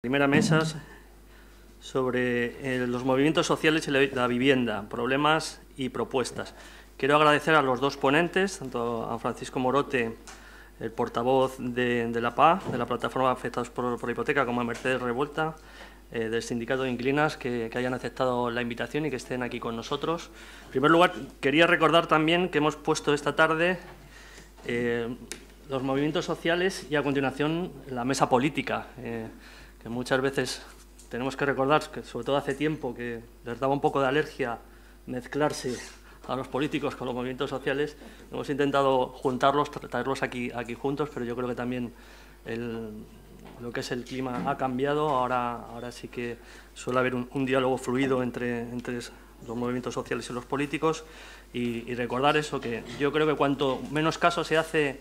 Primera mesa sobre eh, los movimientos sociales y la vivienda, problemas y propuestas. Quiero agradecer a los dos ponentes, tanto a Francisco Morote, el portavoz de, la PA, de la plataforma Afectados por, Hipoteca, como a Mercedes Revuelta, eh, del sindicato de Inclinas, que, hayan aceptado la invitación y que estén aquí con nosotros. En primer lugar, quería recordar también que hemos puesto esta tarde eh, los movimientos sociales y a continuación la mesa política muchas veces tenemos que recordar, que sobre todo hace tiempo, que les daba un poco de alergia mezclarse a los políticos con los movimientos sociales. Hemos intentado juntarlos, traerlos aquí, aquí juntos, pero yo creo que también lo que es el clima ha cambiado. Ahora, ahora sí que suele haber un, diálogo fluido entre, los movimientos sociales y los políticos. Y, recordar eso, que yo creo que cuanto menos caso se hace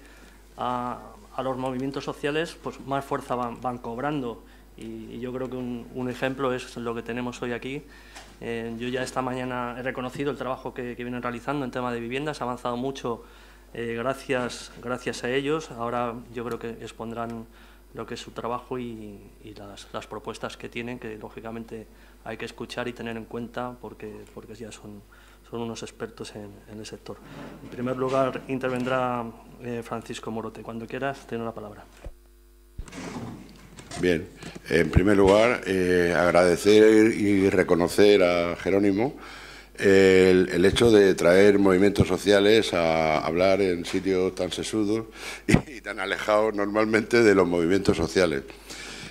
a, los movimientos sociales, pues más fuerza van cobrando. Y, yo creo que un, ejemplo es lo que tenemos hoy aquí. Eh, yo ya esta mañana he reconocido el trabajo que, vienen realizando en tema de viviendas, ha avanzado mucho eh, gracias, gracias a ellos. Ahora yo creo que expondrán lo que es su trabajo y, las, propuestas que tienen, que lógicamente hay que escuchar y tener en cuenta porque, porque ya son, son unos expertos en, el sector. En primer lugar, intervendrá eh, Francisco Morote. Cuando quieras, tiene la palabra. Bien, en primer lugar, eh, agradecer y reconocer a Jerónimo el, hecho de traer movimientos sociales a hablar en sitios tan sesudos y, tan alejados normalmente de los movimientos sociales.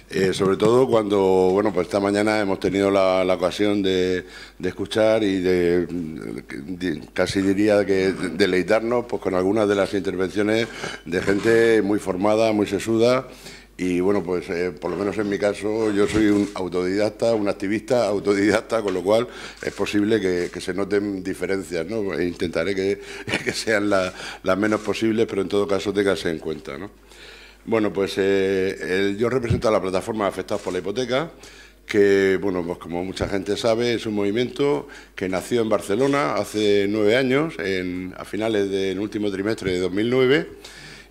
Eh, sobre todo cuando, bueno, pues esta mañana hemos tenido la, ocasión de, escuchar y de, de, casi diría que deleitarnos pues, con algunas de las intervenciones de gente muy formada, muy sesuda y bueno, pues eh, por lo menos en mi caso yo soy un autodidacta, un activista autodidacta, con lo cual es posible que, se noten diferencias, ¿no? E intentaré que, sean las menos posibles, pero en todo caso tengase en cuenta, ¿no? Bueno, pues eh, yo represento a la plataforma Afectados por la Hipoteca, que, bueno, pues como mucha gente sabe, es un movimiento que nació en Barcelona hace nueve años, en, a finales del último trimestre de 2009,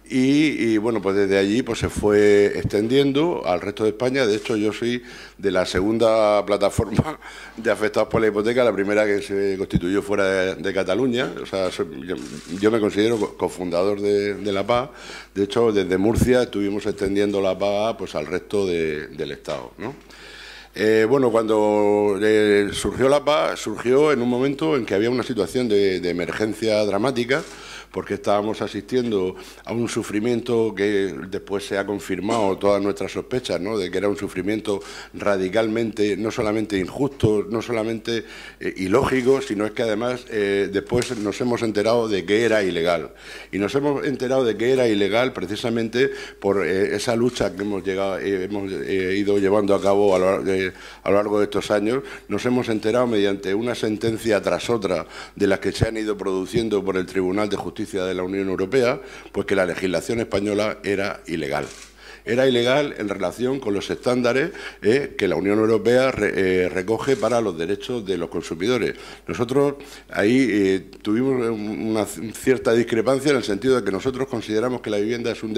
y, bueno, pues desde allí pues se fue extendiendo al resto de España. De hecho, yo soy de la segunda plataforma de afectados por la hipoteca, la primera que se constituyó fuera de, Cataluña. O sea, yo, me considero cofundador de, La PA De hecho, desde Murcia estuvimos extendiendo La PA pues, al resto del Estado. Eh, bueno, cuando eh, surgió La PA surgió en un momento en que había una situación de emergencia dramática porque estábamos asistiendo a un sufrimiento que después se ha confirmado todas nuestras sospechas, de que era un sufrimiento radicalmente, no solamente injusto, no solamente eh, ilógico, sino es que además eh, después nos hemos enterado de que era ilegal. Y nos hemos enterado de que era ilegal precisamente por eh, esa lucha que hemos, llegado, hemos ido llevando a cabo a lo largo de estos años. Nos hemos enterado mediante una sentencia tras otra de las que se han ido produciendo por el Tribunal de Justicia de la Unión Europea, pues que la legislación española era ilegal era ilegal en relación con los estándares eh, que la Unión Europea eh, recoge para los derechos de los consumidores. Nosotros ahí eh, tuvimos una cierta discrepancia en el sentido de que nosotros consideramos que la vivienda es un,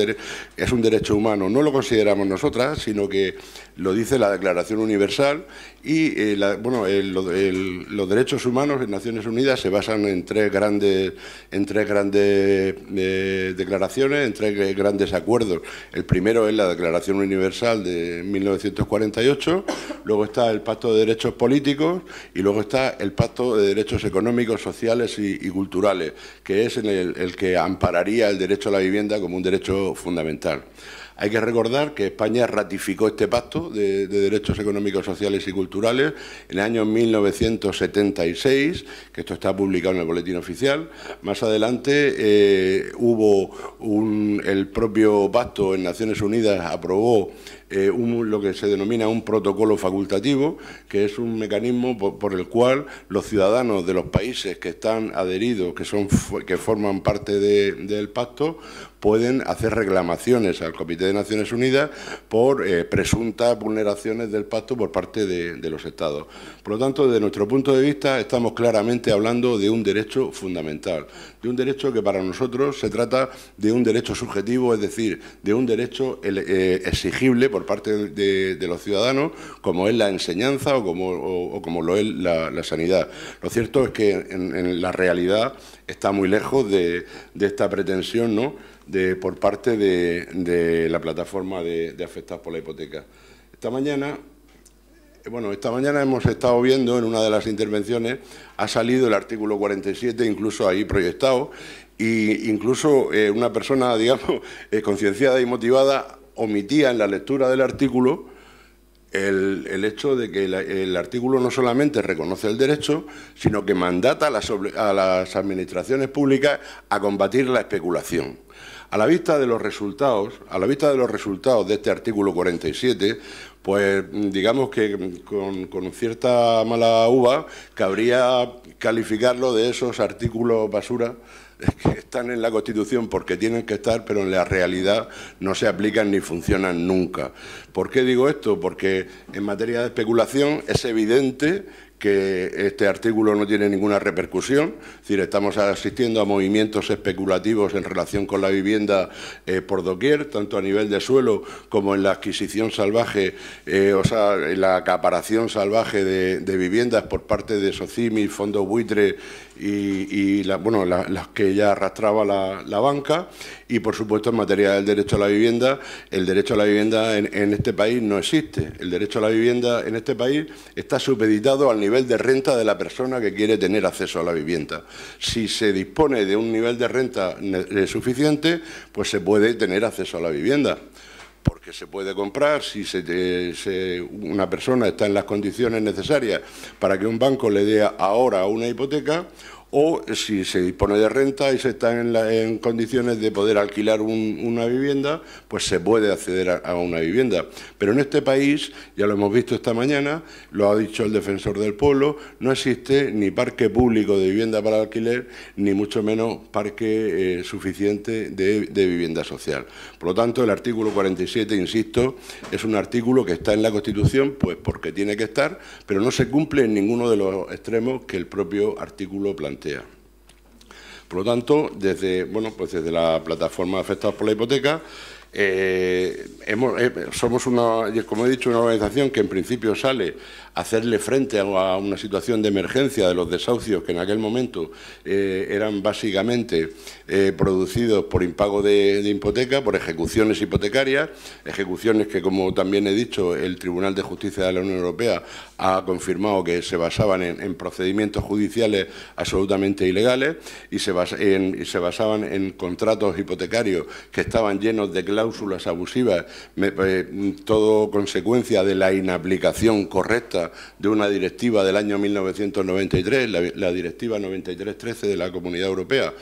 es un derecho humano. No lo consideramos nosotras, sino que lo dice la Declaración Universal y eh, la, bueno, los derechos humanos en Naciones Unidas se basan en tres grandes, en tres grandes eh, declaraciones, en tres grandes acuerdos. El primero es la Declaración Universal de 1948, luego está el Pacto de Derechos Políticos y luego está el Pacto de Derechos Económicos, Sociales y, Culturales, que es el que ampararía el derecho a la vivienda como un derecho fundamental. Hay que recordar que España ratificó este pacto de, derechos económicos, sociales y culturales en el año 1976, que esto está publicado en el boletín oficial. Más adelante eh, hubo el propio pacto en Naciones Unidas aprobó eh, lo que se denomina un protocolo facultativo, que es un mecanismo por, el cual los ciudadanos de los países que están adheridos, que, son, que forman parte del pacto, pueden hacer reclamaciones al Comité de Naciones Unidas por eh, presuntas vulneraciones del pacto por parte de, de, los Estados. Por lo tanto, desde nuestro punto de vista, estamos claramente hablando de un derecho fundamental, un derecho que para nosotros se trata de un derecho subjetivo, es decir, de un derecho eh, eh, exigible por parte de, los ciudadanos, como es la enseñanza o como, como lo es la, sanidad. Lo cierto es que en, la realidad está muy lejos de, esta pretensión ¿no? de, por parte de, la plataforma de, de afectados por la hipoteca. Esta mañana este, bueno, esta mañana hemos estado viendo en una de las intervenciones, ha salido el artículo 47, incluso ahí proyectado, e incluso eh, una persona, digamos, eh, concienciada y motivada omitía en la lectura del artículo el, hecho de que el, artículo no solamente reconoce el derecho, sino que mandata a las, a las administraciones públicas a combatir la especulación. A la vista de los resultados, a la vista de los resultados de este artículo 47, pues digamos que con, cierta mala uva cabría calificarlo de esos artículos basura que están en la Constitución porque tienen que estar, pero en la realidad no se aplican ni funcionan nunca. ¿Por qué digo esto? Porque en materia de especulación es evidente que este artículo no tiene ninguna repercusión, es decir, estamos asistiendo a movimientos especulativos en relación con la vivienda eh, por doquier, tanto a nivel de suelo como en la adquisición salvaje, eh, o sea, en la acaparación salvaje de, viviendas por parte de Socimi, Fondo Buitre y, bueno, las que ya arrastraba la banca y por supuesto en materia del derecho a la vivienda, el derecho a la vivienda en, este país no existe. El derecho a la vivienda en este país está supeditado al nivel de renta de la persona que quiere tener acceso a la vivienda. Si se dispone de un nivel de renta eh, suficiente, pues se puede tener acceso a la vivienda porque se puede comprar si eh, se, una persona está en las condiciones necesarias para que un banco le dé ahora una hipoteca o si se dispone de renta y se está en, condiciones de poder alquilar una vivienda, pues se puede acceder a, una vivienda. Pero en este país, ya lo hemos visto esta mañana, lo ha dicho el defensor del pueblo, no existe ni parque público de vivienda para alquiler, ni mucho menos parque eh, suficiente de, de vivienda social. Por lo tanto, el artículo 47, insisto, es un artículo que está en la Constitución, pues porque tiene que estar, pero no se cumple en ninguno de los extremos que el propio artículo plantea. Por lo tanto, desde, bueno, pues desde la plataforma afectada por la hipoteca, eh, eh, somos una somos como he dicho, una organización que en principio sale hacerle frente a una situación de emergencia de los desahucios que en aquel momento eh, eran básicamente eh, producidos por impago de, hipoteca, por ejecuciones hipotecarias, ejecuciones que, como también he dicho, el Tribunal de Justicia de la Unión Europea ha confirmado que se basaban en, procedimientos judiciales absolutamente ilegales y se, basaban en contratos hipotecarios que estaban llenos de cláusulas abusivas, eh, todo consecuencia de la inaplicación correcta de una directiva del año 1993, la, directiva directiva 9313 de la Comunidad Europea,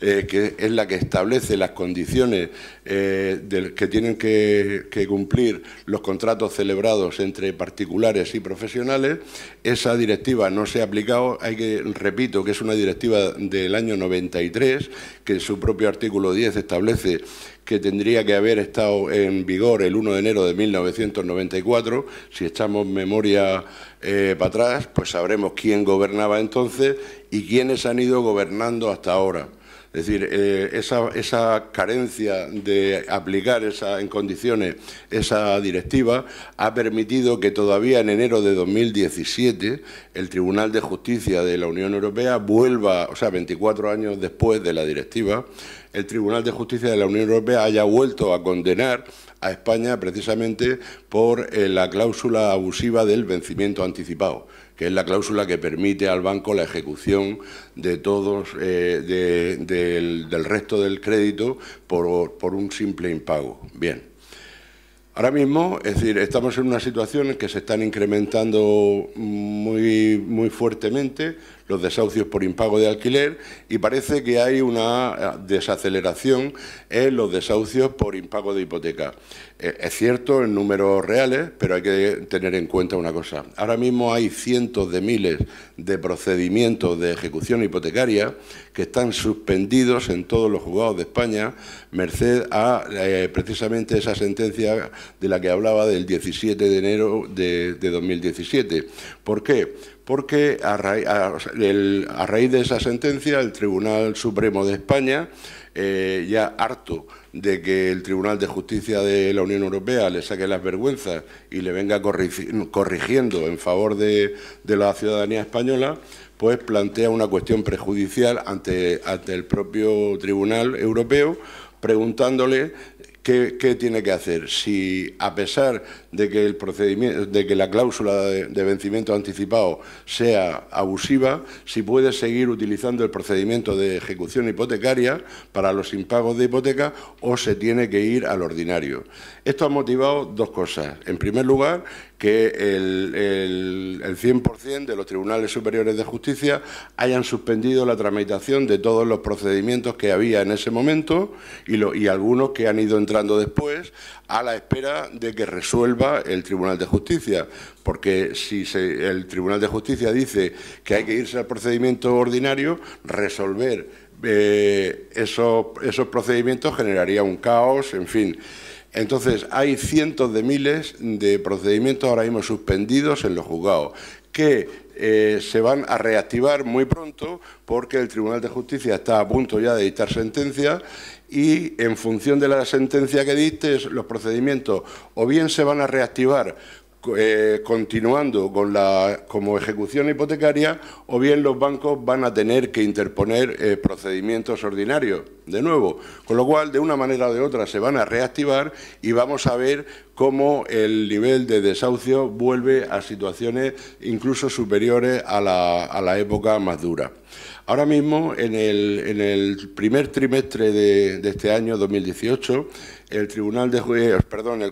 eh, que es la que establece las condiciones eh, que tienen que, cumplir los contratos celebrados entre particulares y profesionales. Esa directiva no se ha aplicado, hay que, repito, que es una directiva del año 93, que en su propio artículo 10 establece que tendría que haber estado en vigor el 1 de enero de 1994. Si echamos memoria eh, para atrás, pues sabremos quién gobernaba entonces y quiénes han ido gobernando hasta ahora. Es decir, eh, esa, carencia de aplicar esa, en condiciones esa directiva ha permitido que todavía en enero de 2017 el Tribunal de Justicia de la Unión Europea vuelva, o sea, 24 años después de la directiva, el Tribunal de Justicia de la Unión Europea haya vuelto a condenar a España precisamente por eh, la cláusula abusiva del vencimiento anticipado que es la cláusula que permite al banco la ejecución de todos eh, del, resto del crédito por, un simple impago. Bien. Ahora mismo, es decir, estamos en una situación en que se están incrementando muy, muy fuertemente los desahucios por impago de alquiler y parece que hay una desaceleración en los desahucios por impago de hipoteca. Eh, es cierto en números reales, pero hay que tener en cuenta una cosa. Ahora mismo hay cientos de miles de procedimientos de ejecución hipotecaria que están suspendidos en todos los juzgados de España, merced a eh, precisamente esa sentencia de la que hablaba del 17 de enero de, de 2017. ¿Por qué? porque a raíz, de esa sentencia el Tribunal Supremo de España, eh, ya harto de que el Tribunal de Justicia de la Unión Europea le saque las vergüenzas y le venga corrigiendo en favor de, la ciudadanía española, pues plantea una cuestión prejudicial ante el propio Tribunal Europeo, preguntándole ¿Qué, tiene que hacer? Si a pesar de que, el procedimiento, de que la cláusula de, vencimiento anticipado sea abusiva, si puede seguir utilizando el procedimiento de ejecución hipotecaria para los impagos de hipoteca o se tiene que ir al ordinario. Esto ha motivado dos cosas. En primer lugar, que el, el 100% de los tribunales superiores de justicia hayan suspendido la tramitación de todos los procedimientos que había en ese momento y, y algunos que han ido entrando después a la espera de que resuelva el Tribunal de Justicia. Porque si el Tribunal de Justicia dice que hay que irse al procedimiento ordinario, resolver eh, esos, procedimientos generaría un caos, en fin. Entonces, hay cientos de miles de procedimientos ahora mismo suspendidos en los juzgados que eh, se van a reactivar muy pronto porque el Tribunal de Justicia está a punto ya de dictar sentencia y en función de la sentencia que dictes los procedimientos o bien se van a reactivar eh, continuando con la, como ejecución hipotecaria o bien los bancos van a tener que interponer eh, procedimientos ordinarios de nuevo. Con lo cual, de una manera o de otra, se van a reactivar y vamos a ver cómo el nivel de desahucio vuelve a situaciones incluso superiores a la, época más dura. Ahora mismo, en el, en el primer trimestre de este año 2018, el Tribunal de eh, perdón, el,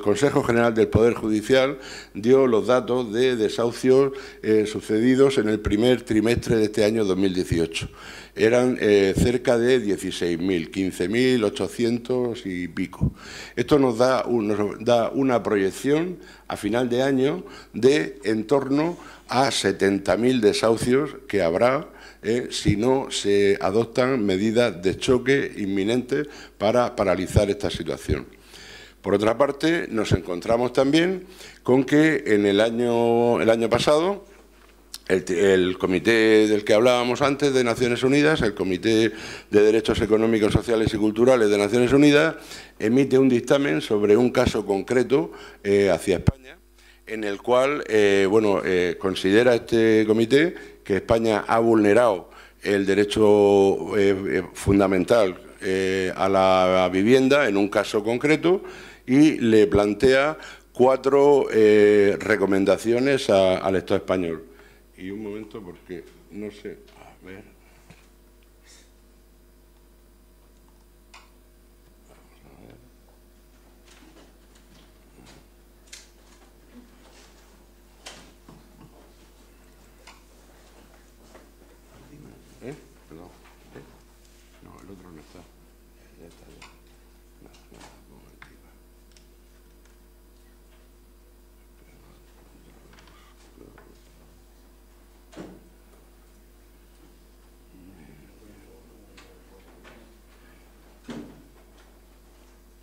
Consejo General del Poder Judicial dio los datos de desahucios eh, sucedidos en el primer trimestre de este año 2018. Eran eh, cerca de 16.000, 15.800 y pico. Esto nos da, nos da una proyección a final de año de en torno a 70.000 desahucios que habrá eh, si no se adoptan medidas de choque inminentes para paralizar esta situación. Por otra parte, nos encontramos también con que en el año, el año pasado, el, comité del que hablábamos antes de Naciones Unidas, el Comité de Derechos Económicos, Sociales y Culturales de Naciones Unidas, emite un dictamen sobre un caso concreto eh, hacia España, en el cual eh, bueno, considera este comité que España ha vulnerado el derecho eh, eh, fundamental eh, a la vivienda en un caso concreto y le plantea cuatro recomendaciones al Estado español. Y un momento porque no sé, a ver. no ¿Eh? No, el otro no está.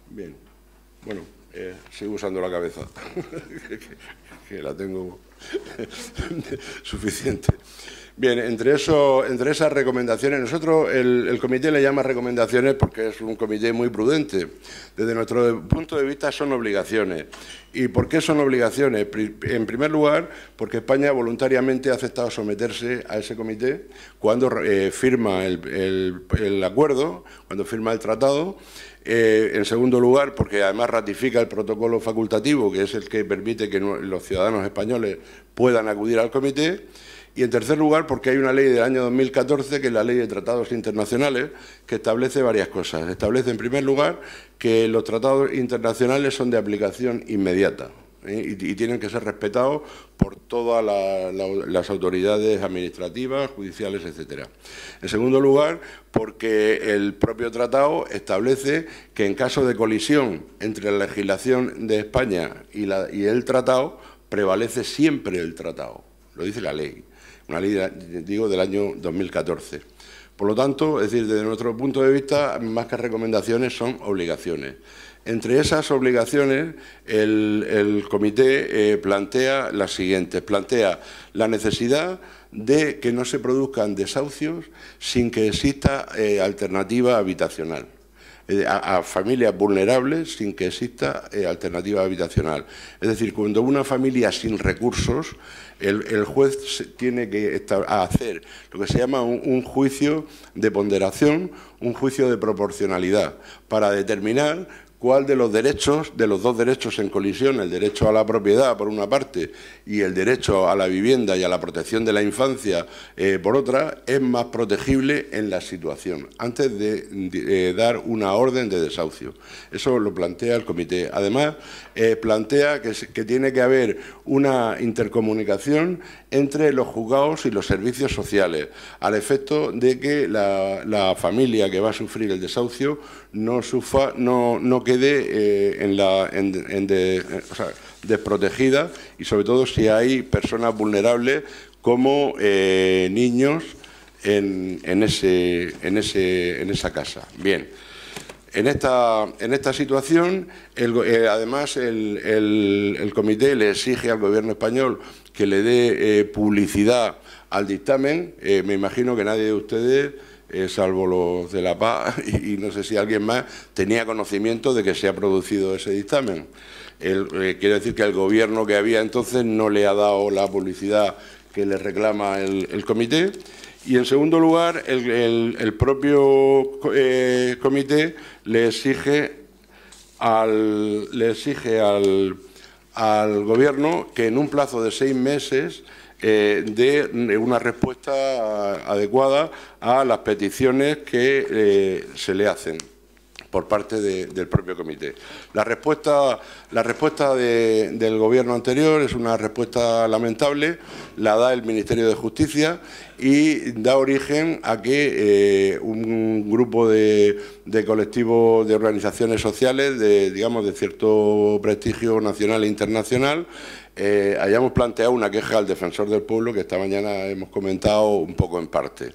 Bien, bueno, eh, sigo usando la cabeza, que la tengo suficiente. Bien, entre, eso, entre esas recomendaciones, nosotros el, comité le llama recomendaciones porque es un comité muy prudente. Desde nuestro punto de vista son obligaciones. ¿Y por qué son obligaciones? En primer lugar, porque España voluntariamente ha aceptado someterse a ese comité cuando eh, firma el, acuerdo, cuando firma el tratado, eh, en segundo lugar, porque además ratifica el protocolo facultativo, que es el que permite que los ciudadanos españoles puedan acudir al comité. Y en tercer lugar, porque hay una ley del año 2014, que es la Ley de Tratados Internacionales, que establece varias cosas. Establece, en primer lugar, que los tratados internacionales son de aplicación inmediata ¿eh? y, tienen que ser respetados por todas las autoridades administrativas, judiciales, etcétera. En segundo lugar, porque el propio tratado establece que en caso de colisión entre la legislación de España y, la, y el tratado, prevalece siempre el tratado. Lo dice la ley una ley, digo, del año 2014. Por lo tanto, es decir, desde nuestro punto de vista, más que recomendaciones son obligaciones. Entre esas obligaciones, el, comité eh, plantea las siguientes. Plantea la necesidad de que no se produzcan desahucios sin que exista eh, alternativa habitacional. Eh, a, familias vulnerables sin que exista alternativa habitacional. Es decir, cuando una familia sin recursos el, juez tiene que hacer lo que se llama un, juicio de ponderación, un juicio de proporcionalidad, para determinar cuál de los derechos, de los dos derechos en colisión, el derecho a la propiedad por una parte y el derecho a la vivienda y a la protección de la infancia eh, por otra, es más protegible en la situación, antes de, eh, dar una orden de desahucio. Eso lo plantea el comité. Además, eh, plantea que tiene que haber una intercomunicación entre los juzgados y los servicios sociales, al efecto de que la, familia que va a sufrir el desahucio no, quede desprotegida y sobre todo si hay personas vulnerables como eh, niños en, esa casa. Bien. En esta, situación, eh, además, el, comité le exige al gobierno español que le dé eh, publicidad al dictamen, eh, me imagino que nadie de ustedes, eh, salvo los de La Paz y, no sé si alguien más, tenía conocimiento de que se ha producido ese dictamen. quiero decir que el gobierno que había entonces no le ha dado la publicidad que le reclama el, comité. Y en segundo lugar, el, propio comité le exige al, le exige al al Gobierno que en un plazo de seis meses eh, dé eh, una respuesta adecuada a las peticiones que eh, se le hacen por parte del propio comité. La respuesta, la respuesta del gobierno anterior es una respuesta lamentable, la da el Ministerio de Justicia y da origen a que eh, un grupo de, colectivos, de organizaciones sociales, de, digamos, de cierto prestigio nacional e internacional, eh, hayamos planteado una queja al defensor del pueblo que esta mañana hemos comentado un poco en parte.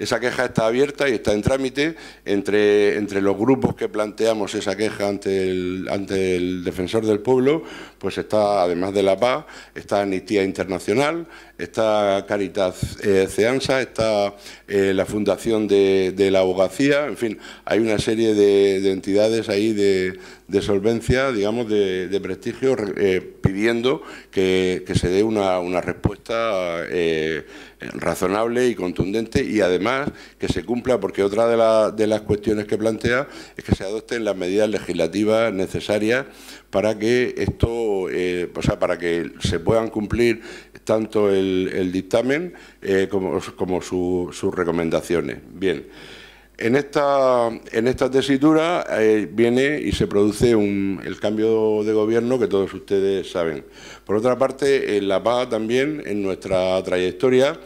Esa queja está abierta y está en trámite entre, entre los grupos que planteamos esa queja ante el, ante el defensor del pueblo, pues está, además de la paz, está Amnistía Internacional, está Caritas eh, Ceansa, está eh, la Fundación de, la Abogacía, en fin, hay una serie de, entidades ahí de, solvencia, digamos, de, prestigio, eh, pidiendo que, se dé una, una respuesta eh, razonable y contundente y además que se cumpla, porque otra de, las cuestiones que plantea es que se adopten las medidas legislativas necesarias para que esto, eh, o sea, para que se puedan cumplir tanto el, dictamen eh, como, sus recomendaciones. Bien. En esta, en tesitura eh, viene y se produce el cambio de gobierno que todos ustedes saben. Por otra parte, en eh, La Paz también, en nuestra trayectoria,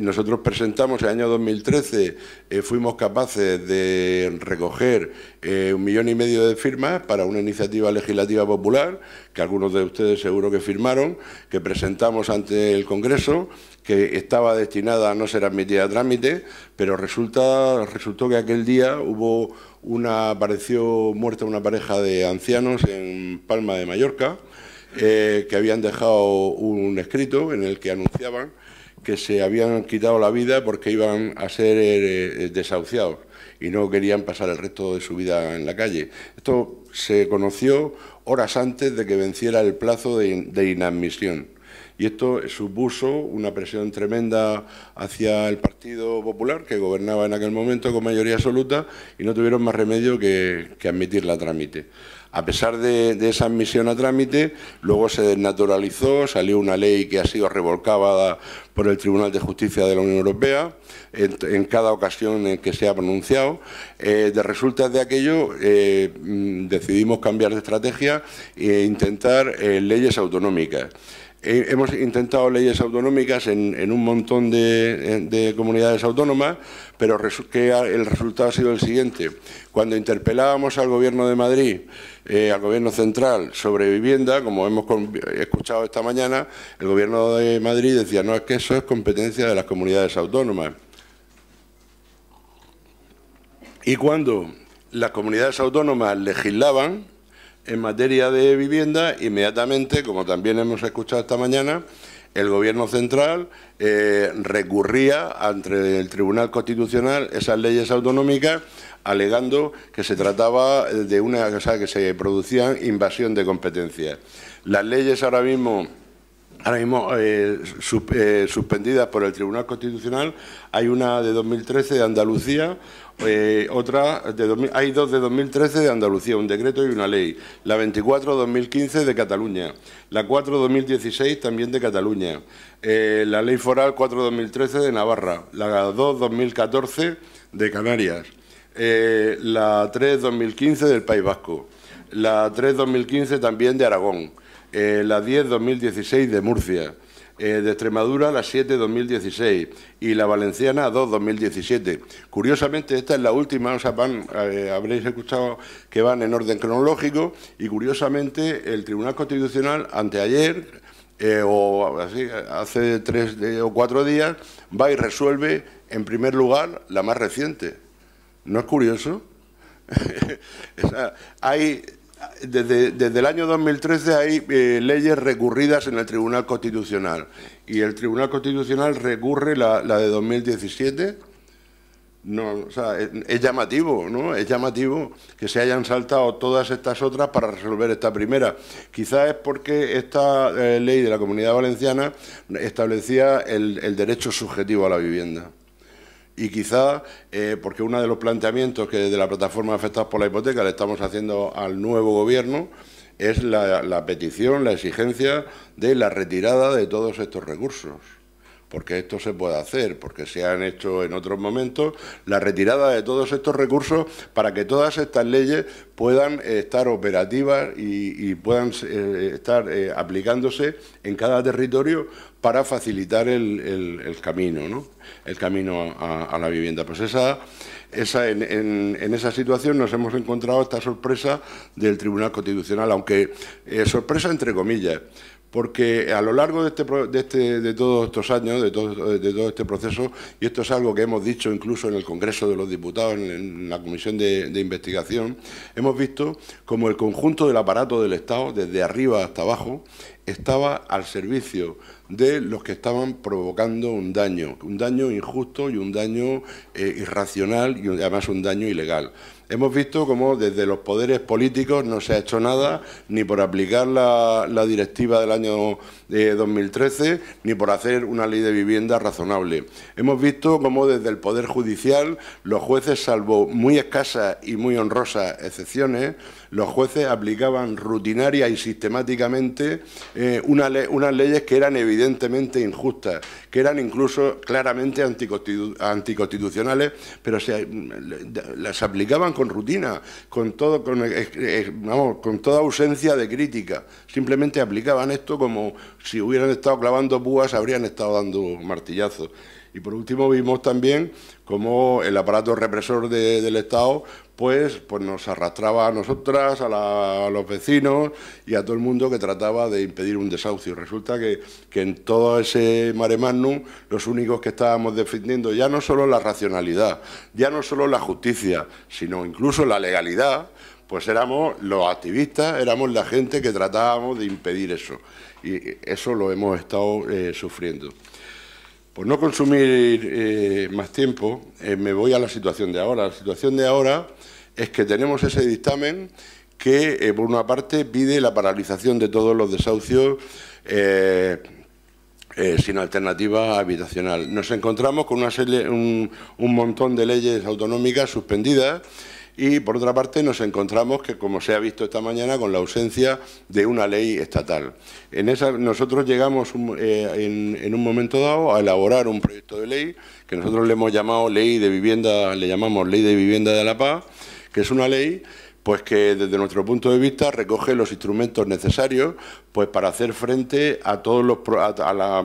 nosotros presentamos el año 2013, eh, fuimos capaces de recoger eh, un millón y medio de firmas para una iniciativa legislativa popular, que algunos de ustedes seguro que firmaron, que presentamos ante el Congreso, que estaba destinada a no ser admitida a trámite, pero resulta, resultó que aquel día hubo una, apareció muerta una pareja de ancianos en Palma de Mallorca, eh, que habían dejado un escrito en el que anunciaban que se habían quitado la vida porque iban a ser eh, eh, desahuciados y no querían pasar el resto de su vida en la calle. Esto se conoció horas antes de que venciera el plazo de, inadmisión. Y esto supuso una presión tremenda hacia el Partido Popular, que gobernaba en aquel momento con mayoría absoluta, y no tuvieron más remedio que, que admitir la trámite. A pesar de, esa admisión a trámite, luego se desnaturalizó, salió una ley que ha sido revolcada por el Tribunal de Justicia de la Unión Europea en, cada ocasión en que se ha pronunciado. Eh, de resultas de aquello, eh, mm, decidimos cambiar de estrategia e intentar eh, leyes autonómicas. Eh, hemos intentado leyes autonómicas en, un montón eh, de, comunidades autónomas, pero que el resultado ha sido el siguiente. Cuando interpelábamos al Gobierno de Madrid, eh, al Gobierno central, sobre vivienda, como hemos escuchado esta mañana, el Gobierno de Madrid decía, no, es que eso es competencia de las comunidades autónomas. Y cuando las comunidades autónomas legislaban, en materia de vivienda, inmediatamente, como también hemos escuchado esta mañana, el Gobierno central eh, recurría ante el Tribunal Constitucional esas leyes autonómicas alegando que se trataba de una, o que se producía invasión de competencias. Las leyes ahora mismo ahora mismo eh, eh, suspendidas por el Tribunal Constitucional, hay una de 2013 de Andalucía eh, otra de hay dos de 2013 de Andalucía, un decreto y una ley. La 24-2015 de Cataluña. La 4-2016 también de Cataluña. Eh, la ley foral 4-2013 de Navarra. La 2-2014 de Canarias. Eh, la 3-2015 del País Vasco. La 3-2015 también de Aragón. la 10-2016 de Murcia. Eh, de Extremadura la 7 2016 y la valenciana 2 2017. Curiosamente, esta es la última, eh, habréis escuchado que van en orden cronológico y curiosamente el Tribunal Constitucional anteayer eh, o así, hace tres o cuatro días va y resuelve en primer lugar la más reciente. ¿No es curioso? hay desde, el año 2013 hay eh, leyes recurridas en el Tribunal Constitucional y el Tribunal Constitucional recurre la, de 2017. es, llamativo, Es llamativo que se hayan saltado todas estas otras para resolver esta primera. Quizás es porque esta eh, ley de la Comunidad Valenciana establecía el derecho subjetivo a la vivienda y quizá eh, porque uno de los planteamientos que desde la plataforma afectada por la hipoteca le estamos haciendo al nuevo gobierno es la petición, la exigencia de la retirada de todos estos recursos porque esto se puede hacer, porque se han hecho en otros momentos la retirada de todos estos recursos para que todas estas leyes puedan eh, estar operativas y, puedan eh, estar eh, aplicándose en cada territorio para facilitar el, camino, el camino a, la vivienda. Pues en, esa situación nos hemos encontrado esta sorpresa del Tribunal Constitucional, aunque sorpresa entre comillas, porque a lo largo de, este este, todos estos años, de todo, este proceso, y esto es algo que hemos dicho incluso en el Congreso de los Diputados, en, la Comisión de, Investigación, hemos visto como el conjunto del aparato del Estado, desde arriba hasta abajo, estaba al servicio de los que estaban provocando un daño, un daño injusto y un daño eh, irracional y además un daño ilegal. Hemos visto cómo desde los poderes políticos no se ha hecho nada, ni por aplicar la, directiva del año 2013, eh, ni por hacer una ley de vivienda razonable. Hemos visto cómo desde el Poder Judicial los jueces, salvo muy escasas y muy honrosas excepciones, los jueces aplicaban rutinaria y sistemáticamente eh, unas leyes que eran evidentemente injustas, que eran incluso claramente anticonstitucionales, pero se, las aplicaban con rutina, con, todo, eh, eh, con toda ausencia de crítica. Simplemente aplicaban esto como si hubieran estado clavando púas, habrían estado dando martillazos. Y por último vimos también cómo el aparato represor del Estado pues, pues nos arrastraba a nosotras, a, los vecinos y a todo el mundo que trataba de impedir un desahucio. Resulta que, en todo ese mare magnum los únicos que estábamos defendiendo ya no solo la racionalidad, ya no solo la justicia, sino incluso la legalidad, pues éramos los activistas, éramos la gente que tratábamos de impedir eso. Y eso lo hemos estado eh, sufriendo. Por no consumir eh, más tiempo, eh, me voy a la situación de ahora. La situación de ahora es que tenemos ese dictamen que, eh, por una parte, pide la paralización de todos los desahucios sin alternativa habitacional. Nos encontramos con una serie, un montón de leyes autonómicas suspendidas y por otra parte nos encontramos que, como se ha visto esta mañana, con la ausencia de una ley estatal. En esa, nosotros llegamos eh, en, en, un momento dado a elaborar un proyecto de ley que nosotros le hemos llamado ley de vivienda, le llamamos ley de vivienda de la paz, que es una ley pues que desde nuestro punto de vista recoge los instrumentos necesarios pues para hacer frente a todos los la,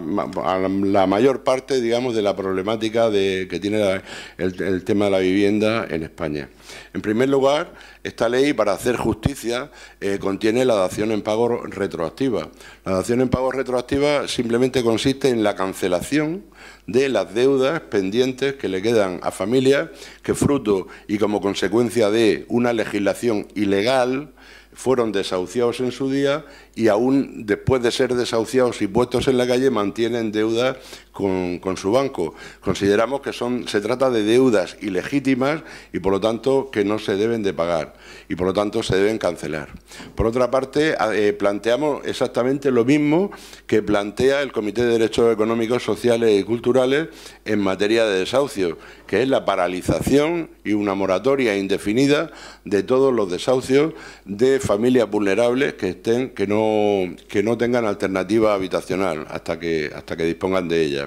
mayor parte digamos de la problemática de, que tiene el, el tema de la vivienda en España. En primer lugar, esta ley, para hacer justicia, eh, contiene la dación en pago retroactiva. La dación en pago retroactiva simplemente consiste en la cancelación de las deudas pendientes que le quedan a familias que fruto y como consecuencia de una legislación ilegal fueron desahuciados en su día y aún después de ser desahuciados y puestos en la calle mantienen deudas con, su banco. Consideramos que son, se trata de deudas ilegítimas y, por lo tanto, que no se deben de pagar y, por lo tanto, se deben cancelar. Por otra parte, eh, planteamos exactamente lo mismo que plantea el Comité de Derechos Económicos, Sociales y Culturales en materia de desahucios, que es la paralización y una moratoria indefinida de todos los desahucios de familias vulnerables que estén que no que no tengan alternativa habitacional hasta que hasta que dispongan de ella.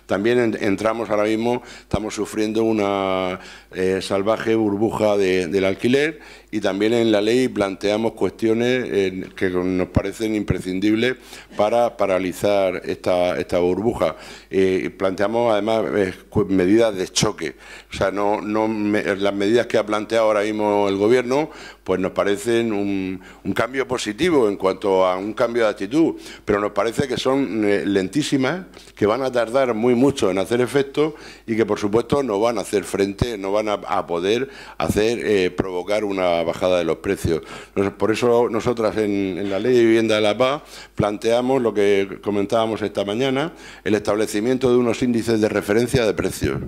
También entramos ahora mismo, estamos sufriendo una eh, salvaje burbuja del alquiler y también en la ley planteamos cuestiones eh, que nos parecen imprescindibles para paralizar esta, esta burbuja. Eh, planteamos además medidas de choque. O sea, no, las medidas que ha planteado ahora mismo el Gobierno pues nos parecen un, un cambio positivo en cuanto a un cambio de actitud, pero nos parece que son lentísimas, que van a tardar muy, mucho en hacer efecto y que por supuesto no van a hacer frente, no van a, poder hacer eh, provocar una bajada de los precios. Por eso nosotras en, en la Ley de Vivienda de la Paz planteamos lo que comentábamos esta mañana, el establecimiento de unos índices de referencia de precios.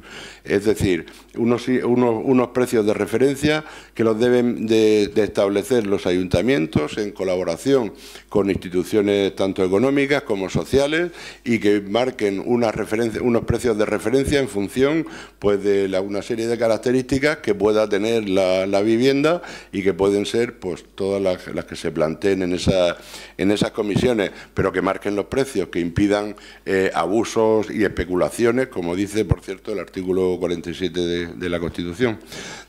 Es decir, unos, precios de referencia que los deben de, establecer los ayuntamientos en colaboración con instituciones tanto económicas como sociales y que marquen unos precios de referencia en función pues, de la, una serie de características que pueda tener la, vivienda y que pueden ser pues, todas las, que se planteen en, esa, en esas comisiones, pero que marquen los precios, que impidan eh, abusos y especulaciones, como dice, por cierto, el artículo 47 de de, la Constitución.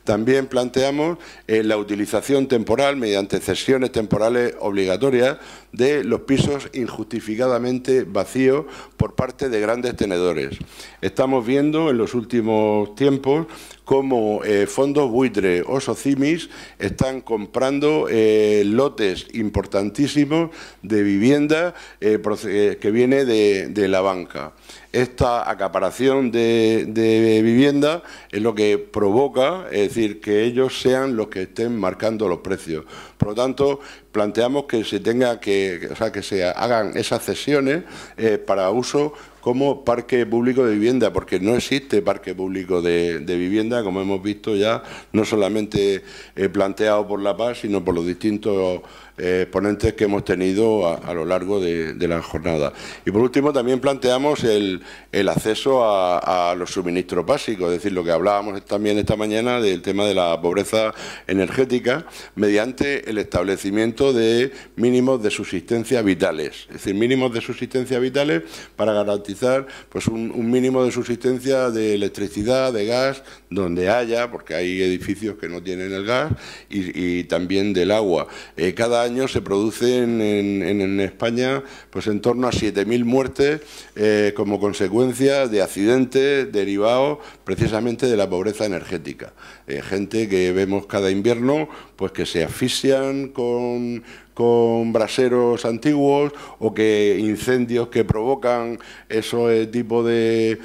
También planteamos eh, la utilización temporal, mediante cesiones temporales obligatorias, de los pisos injustificadamente vacíos por parte de grandes tenedores. Estamos viendo en los últimos tiempos cómo eh, fondos buitre o socimis están comprando eh, lotes importantísimos de vivienda que viene de la banca esta acaparación de, vivienda es lo que provoca, es decir, que ellos sean los que estén marcando los precios. Por lo tanto, planteamos que se tenga que, o sea, que se hagan esas cesiones eh, para uso como parque público de vivienda, porque no existe parque público de, vivienda, como hemos visto ya, no solamente eh, planteado por La Paz, sino por los distintos eh, ponentes que hemos tenido a, lo largo de, de, la jornada. Y por último, también planteamos el, acceso a, a, los suministros básicos, es decir, lo que hablábamos también esta mañana del tema de la pobreza energética, mediante el establecimiento de mínimos de subsistencia vitales, es decir, mínimos de subsistencia vitales para garantizar pues, un, mínimo de subsistencia de electricidad, de gas, donde haya, porque hay edificios que no tienen el gas, y, también del agua. Eh, cada año se producen en, España pues, en torno a 7.000 muertes eh, como consecuencia de accidentes derivados precisamente de la pobreza energética. Eh, gente que vemos cada invierno, pues que se asfixian con con braseros antiguos o que incendios que provocan ese tipo de,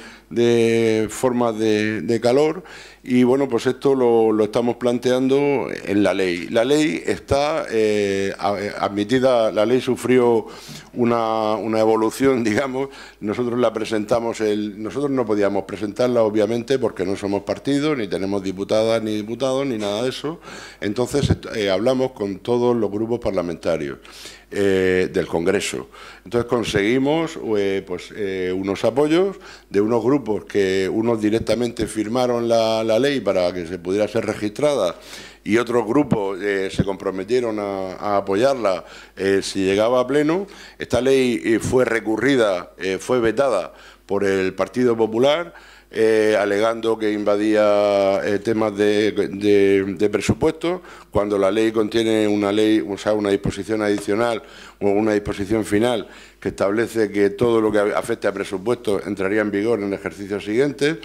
formas de, calor. Y bueno, pues esto lo, estamos planteando en la ley. La ley está eh, admitida, la ley sufrió una, evolución, digamos. Nosotros la presentamos, el, nosotros no podíamos presentarla, obviamente, porque no somos partido, ni tenemos diputadas, ni diputados, ni nada de eso. Entonces eh, hablamos con todos los grupos parlamentarios eh, del Congreso. Entonces conseguimos eh, pues, eh, unos apoyos de unos grupos que unos directamente firmaron la, ley para que se pudiera ser registrada y otros grupos se comprometieron a, a apoyarla si llegaba a pleno. Esta ley fue recurrida, fue vetada por el Partido Popular eh, alegando que invadía eh, temas de, presupuesto, cuando la ley contiene una ley, o sea, una disposición adicional o una disposición final que establece que todo lo que afecte a presupuesto entraría en vigor en el ejercicio siguiente.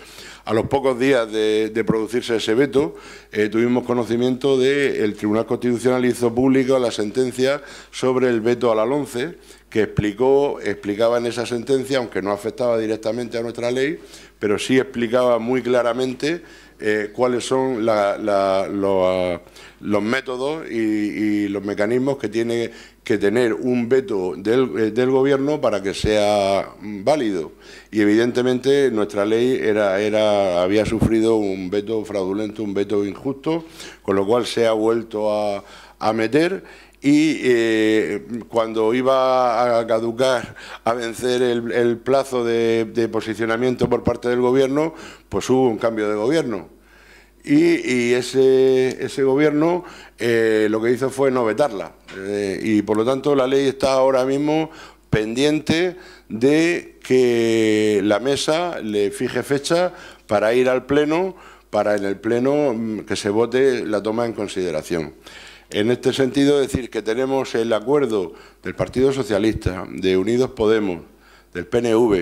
A los pocos días de, producirse ese veto, eh, tuvimos conocimiento de el Tribunal Constitucional hizo público la sentencia sobre el veto a la que explicó, explicaba en esa sentencia, aunque no afectaba directamente a nuestra ley, pero sí explicaba muy claramente eh, cuáles son los, métodos y, los mecanismos que tiene que tener un veto eh, del, gobierno para que sea válido. Y evidentemente nuestra ley era, era, había sufrido un veto fraudulento, un veto injusto, con lo cual se ha vuelto a, a meter y eh, cuando iba a caducar, a vencer el, plazo de, posicionamiento por parte del gobierno, pues hubo un cambio de gobierno. Y, ese, gobierno eh, lo que hizo fue no vetarla. Eh, y por lo tanto la ley está ahora mismo pendiente de que la mesa le fije fecha para ir al Pleno, para en el Pleno mm, que se vote la toma en consideración. En este sentido, decir que tenemos el acuerdo del Partido Socialista, de Unidos Podemos, del PNV,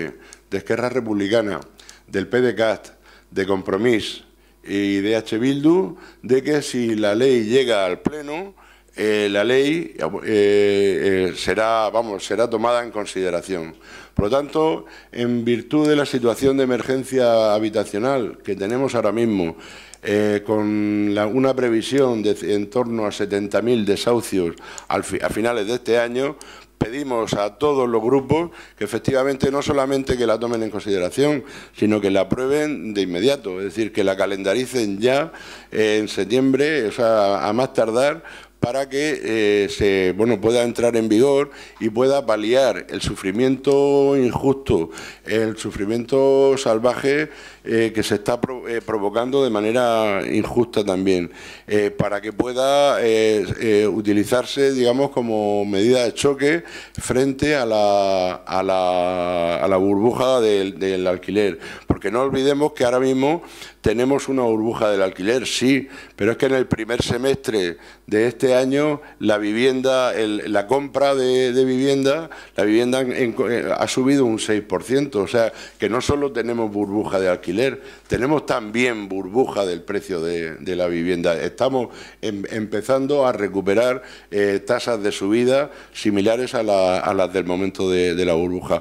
de Esquerra Republicana, del PDCAT, de Compromís y de H. Bildu, de que si la ley llega al Pleno, eh, la ley eh, eh, será, vamos, será tomada en consideración. Por lo tanto, en virtud de la situación de emergencia habitacional que tenemos ahora mismo, eh, con una previsión de en torno a 70.000 desahucios a finales de este año, pedimos a todos los grupos que efectivamente no solamente que la tomen en consideración, sino que la aprueben de inmediato, es decir, que la calendaricen ya en septiembre, o sea, a más tardar, para que eh, se bueno pueda entrar en vigor y pueda paliar el sufrimiento injusto, el sufrimiento salvaje eh, que se está eh, provocando de manera injusta también, eh, para que pueda eh, utilizarse, digamos, como medida de choque frente a la, a la, a la burbuja del, alquiler. Porque no olvidemos que ahora mismo tenemos una burbuja del alquiler, sí, pero es que en el primer semestre de este año la vivienda, la compra de, vivienda, la vivienda ha subido un 6%, o sea que no solo tenemos burbuja de alquiler, tenemos también también burbuja del precio de, la vivienda. Estamos em, empezando a recuperar eh, tasas de subida similares a, las del momento de, la burbuja.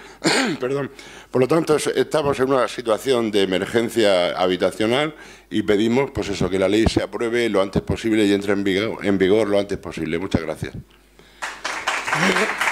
Perdón. Por lo tanto, estamos en una situación de emergencia habitacional y pedimos pues eso, que la ley se apruebe lo antes posible y entre en vigor, en vigor lo antes posible. Muchas gracias.